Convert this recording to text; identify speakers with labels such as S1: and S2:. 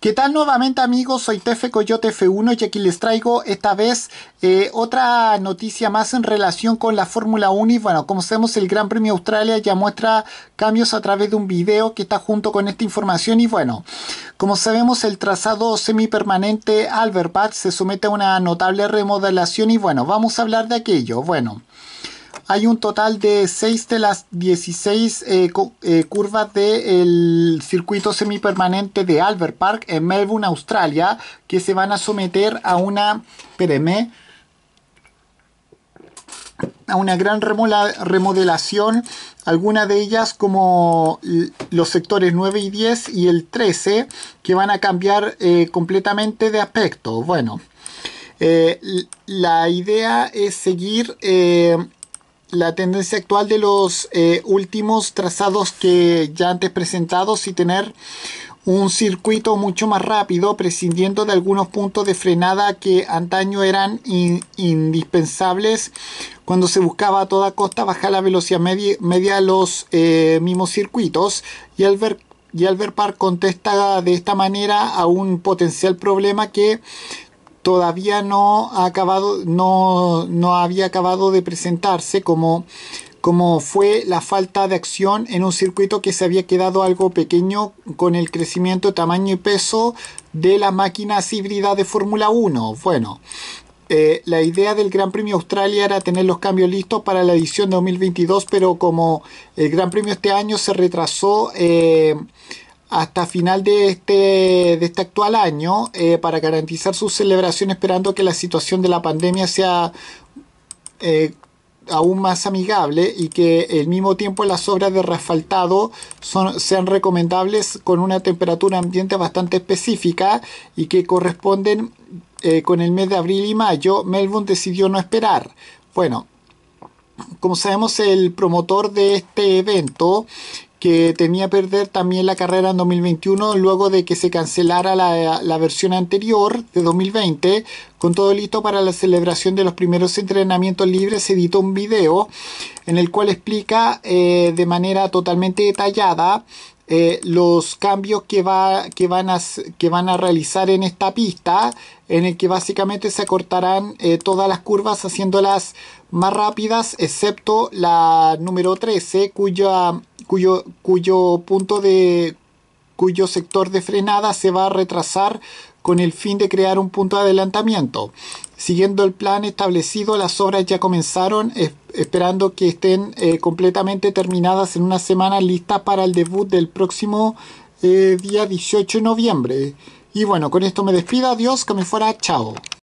S1: ¿Qué tal nuevamente amigos? Soy Tefe Coyote F1 y aquí les traigo esta vez eh, otra noticia más en relación con la Fórmula 1 y bueno, como sabemos el Gran Premio Australia ya muestra cambios a través de un video que está junto con esta información y bueno, como sabemos el trazado semipermanente Albert Paz se somete a una notable remodelación y bueno, vamos a hablar de aquello, bueno hay un total de 6 de las 16 eh, eh, curvas del circuito semipermanente de Albert Park en Melbourne, Australia, que se van a someter a una, a una gran remodelación, algunas de ellas como los sectores 9 y 10 y el 13, que van a cambiar eh, completamente de aspecto. Bueno, la idea es seguir la tendencia actual de los eh, últimos trazados que ya antes presentados y tener un circuito mucho más rápido, prescindiendo de algunos puntos de frenada que antaño eran indispensables cuando se buscaba a toda costa bajar la velocidad media, media los eh, mismos circuitos. Y Albert, y Albert Park contesta de esta manera a un potencial problema que todavía no ha acabado, no, había acabado de presentarse como, fue la falta de acción en un circuito que se había quedado algo pequeño con el crecimiento, tamaño y peso de las máquinas híbridas de Fórmula 1. Bueno, eh, la idea del Gran Premio Australia era tener los cambios listos para la edición de 2022, pero como el Gran Premio este año se retrasó, eh, hasta final de este, de este actual año eh, para garantizar su celebración esperando que la situación de la pandemia sea eh, aún más amigable y que al mismo tiempo las obras de resfaltado... son, sean recomendables con una temperatura ambiente bastante específica y que corresponden eh, con el mes de abril y mayo, Melbourne decidió no esperar. Bueno, como sabemos, el promotor de este evento que que perder también la carrera en 2021 luego de que se cancelara la, versión anterior de 2020. Con todo listo para la celebración de los primeros entrenamientos libres, se editó un video en el cual explica eh, de manera totalmente detallada eh, los cambios que, va, que, van a, que van a realizar en esta pista, en el que básicamente se acortarán eh, todas las curvas haciéndolas más rápidas, excepto la número 13, cuya cuyo, punto de cuyo sector de frenada se va a retrasar con el fin de crear un punto de adelantamiento. Siguiendo el plan establecido, las obras ya comenzaron, esperando que estén eh, completamente terminadas en una semana, lista para el debut del próximo eh, día 18 de noviembre. Y bueno, con esto me despido, adiós, que me fuera, chao.